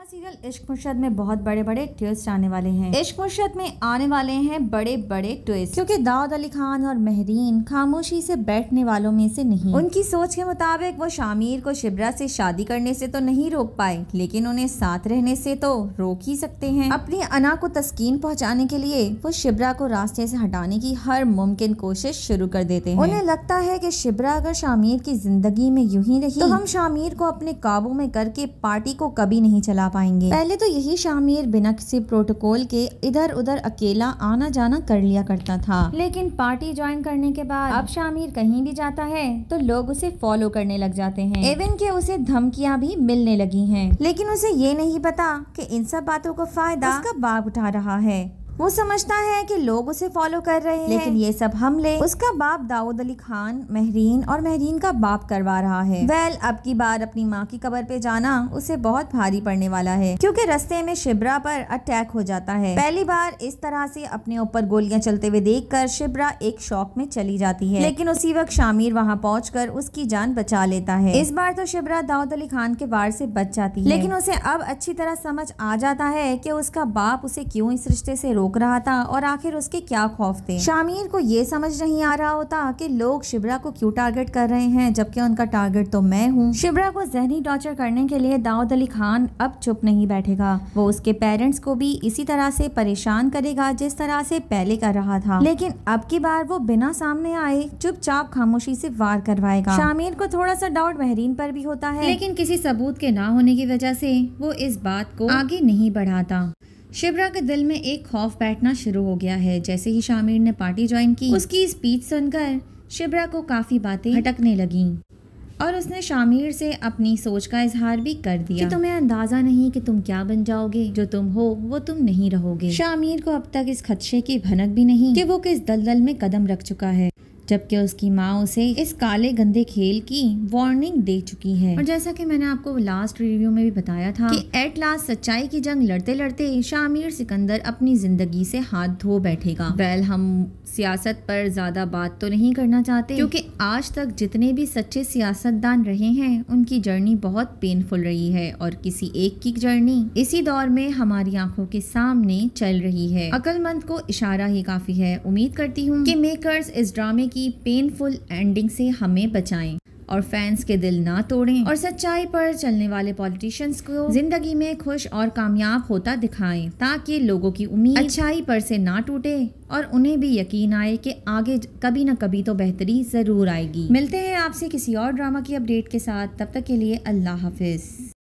drama serial इश्क मुर्शद में बहुत बड़े बड़े ट्विस्ट आने वाले हैं इश्क मुर्शद में आने वाले हैं बड़े बड़े ट्विस्ट क्योंकि दाऊद अली खान और महरीन खामोशी से बैठने वालों में से नहीं उनकी सोच के मुताबिक वो शामिर को शिबरा से शादी करने से तो नहीं रोक पाए लेकिन उन्हें साथ रहने से तो रोक ही सकते हैं अपनी अना को तस्कीन पहुँचाने के लिए वो शिबरा को रास्ते से हटाने की हर मुमकिन कोशिश शुरू कर देते हैं उन्हें लगता है की शिबरा अगर शामिर की जिंदगी में यूं ही रही तो हम शामिर को अपने काबू में करके पार्टी को कभी नहीं चला पाएंगे पहले तो यही शामिर बिना किसी प्रोटोकॉल के इधर उधर अकेला आना जाना कर लिया करता था लेकिन पार्टी ज्वाइन करने के बाद अब शामिर कहीं भी जाता है तो लोग उसे फॉलो करने लग जाते हैं एवन के उसे धमकियाँ भी मिलने लगी है लेकिन उसे ये नहीं पता की इन सब बातों का फायदा उसका बाप उठा रहा है वो समझता है कि लोग उसे फॉलो कर रहे हैं लेकिन ये सब हमले उसका बाप दाऊद अली खान महरीन और महरीन का बाप करवा रहा है वेल अब की बार अपनी माँ की कबर पे जाना उसे बहुत भारी पड़ने वाला है क्योंकि रस्ते में शिबरा पर अटैक हो जाता है पहली बार इस तरह से अपने ऊपर गोलियां चलते हुए देख कर शिबरा एक शौक में चली जाती है लेकिन उसी वक्त शामिर वहाँ पहुँच उसकी जान बचा लेता है इस बार तो शिबरा दाऊद अली खान के वार से बच जाती है लेकिन उसे अब अच्छी तरह समझ आ जाता है की उसका बाप उसे क्यूँ इस रिश्ते ऐसी रोक रोक रहा था और आखिर उसके क्या खौफ थे शामिर को ये समझ नहीं आ रहा होता कि लोग शिबरा को क्यों टारगेट कर रहे हैं जबकि उनका टारगेट तो मैं हूँ शिबरा को जहनी टॉर्चर करने के लिए दाऊद अली खान अब चुप नहीं बैठेगा वो उसके पेरेंट्स को भी इसी तरह से परेशान करेगा जिस तरह से पहले कर रहा था लेकिन अब की बार वो बिना सामने आए चुपचाप खामोशी से वार करवाएगा शामिर को थोड़ा सा डाउट महरीन पर भी होता है लेकिन किसी सबूत के ना होने की वजह से वो इस बात को आगे नहीं बढ़ाता शिवरा के दिल में एक खौफ बैठना शुरू हो गया है जैसे ही शामिर ने पार्टी ज्वाइन की उसकी स्पीच सुनकर शिवरा को काफ़ी बातें भटकने लगी और उसने शामिर से अपनी सोच का इजहार भी कर दिया कि तुम्हें अंदाज़ा नहीं कि तुम क्या बन जाओगे जो तुम हो वो तुम नहीं रहोगे शामिर को अब तक इस खदशे की भनक भी नहीं कि वो किस दलदल में कदम रख चुका है जबकि उसकी माँ उसे इस काले गंदे खेल की वार्निंग दे चुकी है और जैसा कि मैंने आपको लास्ट रिव्यू में भी बताया था कि एट लास्ट सच्चाई की जंग लड़ते लड़ते शामिर सिकंदर अपनी जिंदगी से हाथ धो बैठेगा वेल हम सियासत पर ज्यादा बात तो नहीं करना चाहते क्योंकि आज तक जितने भी सच्चे सियासतदान रहे हैं उनकी जर्नी बहुत पेनफुल रही है और किसी एक की जर्नी इसी दौर में हमारी आंखों के सामने चल रही है अकलमंद को इशारा ही काफी है उम्मीद करती हूँ की मेकर्स इस ड्रामे की की पेनफुल एंडिंग से हमें बचाएं और फैंस के दिल ना तोड़ें और सच्चाई पर चलने वाले पॉलिटिशियंस को जिंदगी में खुश और कामयाब होता दिखाएं ताकि लोगों की उम्मीद अच्छाई पर से ना टूटे और उन्हें भी यकीन आए कि आगे कभी ना कभी तो बेहतरी ज़रूर आएगी मिलते हैं आपसे किसी और ड्रामा की अपडेट के साथ तब तक के लिए अल्लाह हाफिज